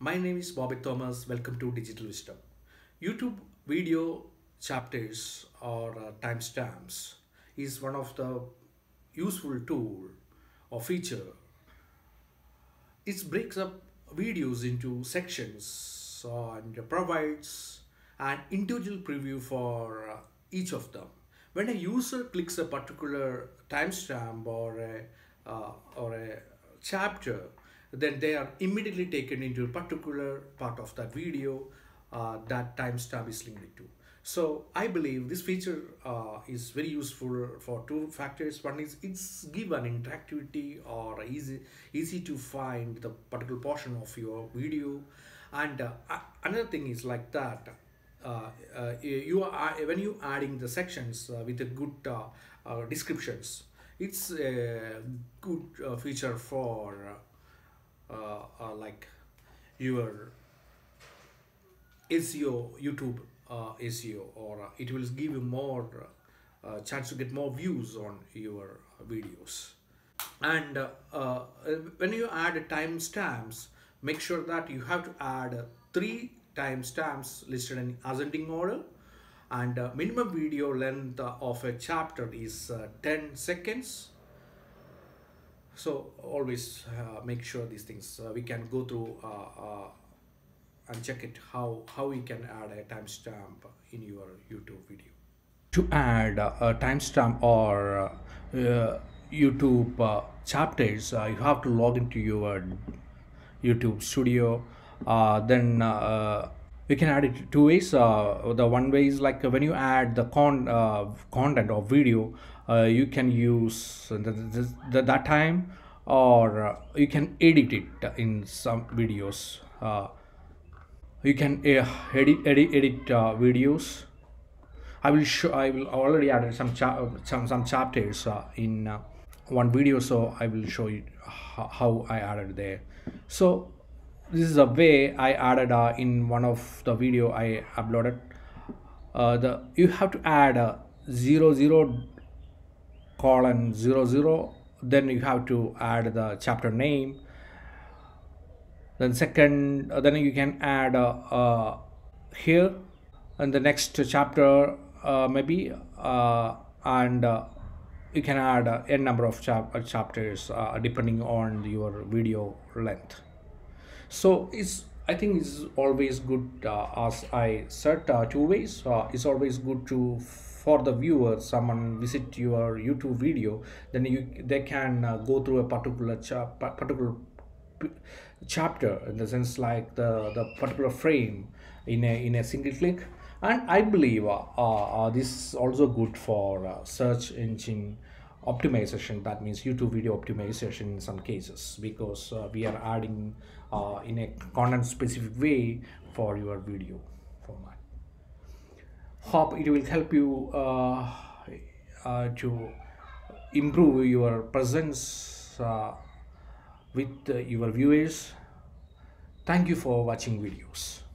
My name is Bobby Thomas. Welcome to Digital Wisdom. YouTube video chapters or uh, timestamps is one of the useful tool or feature. It breaks up videos into sections and provides an individual preview for uh, each of them. When a user clicks a particular timestamp or a uh, or a chapter, then they are immediately taken into a particular part of that video uh, that timestamp is linked to. So I believe this feature uh, is very useful for two factors. One is it's given interactivity or easy easy to find the particular portion of your video, and uh, another thing is like that. Uh, uh you are uh, when you adding the sections uh, with a good descriptions. It's a good feature for uh, uh, like your SEO, YouTube uh, SEO, or uh, it will give you more uh, chance to get more views on your videos. And when you add timestamps, make sure that you have to add three timestamps listed in ascending order and minimum video length of a chapter is 10 seconds so always uh, make sure these things uh, we can go through uh, uh, and check it how how we can add a timestamp in your youtube video to add a timestamp or uh, youtube chapters you have to log into your youtube studio then we can add it two ways uh, the one way is like when you add the con uh, content or video uh, you can use the, the, the, that time or uh, you can edit it in some videos uh, you can edit edit, edit videos I will show I will already added some some some chapters uh, in uh, one video so I will show you how, I added there so this is a way I added uh, in one of the video I uploaded the you have to add zero zero colon 00 then you have to add the chapter name then second uh, then you can add uh, uh, here and the next chapter uh, maybe uh, and uh, you can add a number of chap chapters depending on your video length so it's i think it's always good as i said two ways it's always good to for the viewer someone visit your youtube video then you they can uh, go through a particular cha particular chapter in the sense like the the particular frame in a in a single click and i believe uh, uh, uh this is also good for uh, search engine optimization that means youtube video optimization in some cases because uh, we are adding uh, in a content specific way for your video hope it will help you uh, uh, to improve your presence uh, with uh, your viewers thank you for watching videos